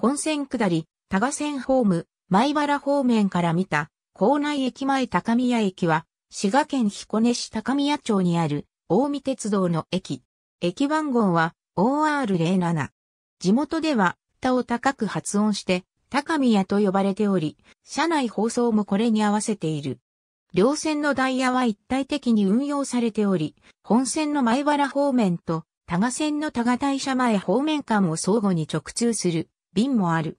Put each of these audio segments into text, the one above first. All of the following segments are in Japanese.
本線下り、多賀線ホーム、米原方面から見た、校内駅前高宮駅は、滋賀県彦根市高宮町にある、大見鉄道の駅。駅番号は、OR07。地元では、田を高く発音して、高宮と呼ばれており、車内放送もこれに合わせている。両線のダイヤは一体的に運用されており、本線の前原方面と、多賀線の多賀大社前方面間を相互に直通する便もある。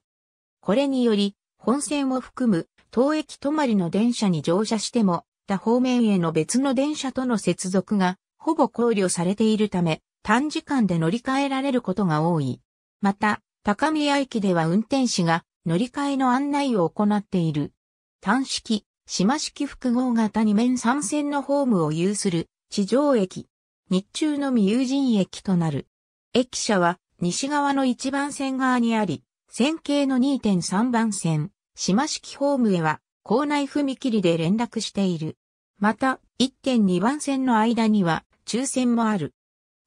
これにより、本線を含む当駅止まりの電車に乗車しても、他方面への別の電車との接続がほぼ考慮されているため、短時間で乗り換えられることが多い。また、高宮駅では運転士が乗り換えの案内を行っている。単式、島式複合型2面3線のホームを有する地上駅。日中のみ有人駅となる。駅舎は西側の1番線側にあり、線形の2.3番線、島式ホームへは、校内踏切で連絡している。また、1.2番線の間には、中線もある。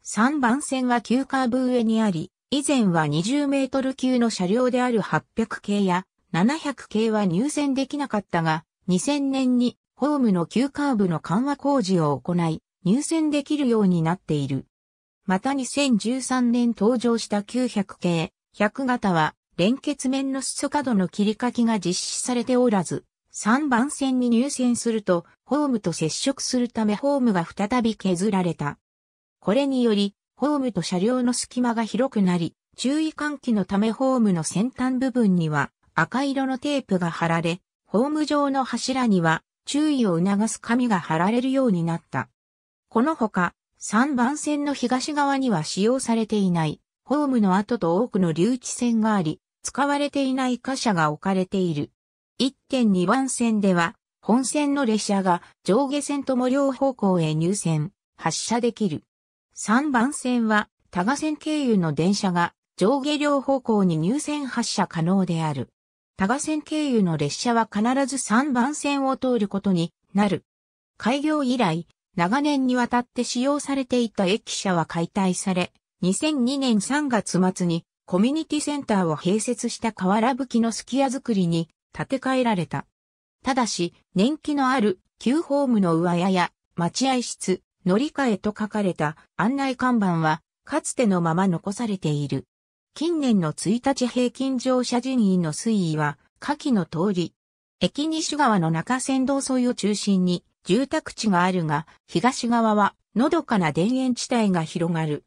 3番線は急カーブ上にあり、以前は20メートル級の車両である800系や700系は入線できなかったが、2000年にホームの急カーブの緩和工事を行い、入線できるようになっている。また2013年登場した900系、100型は、連結面の裾角の切り欠きが実施されておらず、3番線に入線すると、ホームと接触するためホームが再び削られた。これにより、ホームと車両の隙間が広くなり、注意喚起のためホームの先端部分には赤色のテープが貼られ、ホーム上の柱には注意を促す紙が貼られるようになった。このほか、3番線の東側には使用されていない、ホームの跡と多くの留置線があり、使われていない貨車が置かれている。1.2番線では、本線の列車が上下線とも両方向へ入線、発車できる。3番線は、多賀線経由の電車が上下両方向に入線発車可能である。多賀線経由の列車は必ず3番線を通ることになる。開業以来、長年にわたって使用されていた駅舎は解体され、2002年3月末にコミュニティセンターを併設した瓦吹きのすき家作りに建て替えられた。ただし、年季のある旧ホームの上屋や待合室、乗り換えと書かれた案内看板は、かつてのまま残されている。近年の1日平均乗車人員の推移は、下記の通り、駅西川の中線道沿いを中心に、住宅地があるが、東側は、のどかな田園地帯が広がる。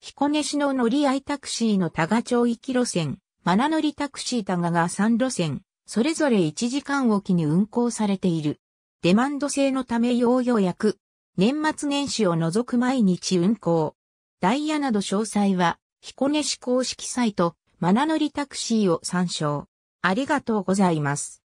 彦根市の乗り合いタクシーの多賀町行き路線、マナ乗りタクシー多賀が3路線、それぞれ1時間おきに運行されている。デマンド制のため用予約。年末年始を除く毎日運行。ダイヤなど詳細は、彦根市公式サイト、マナのりタクシーを参照。ありがとうございます。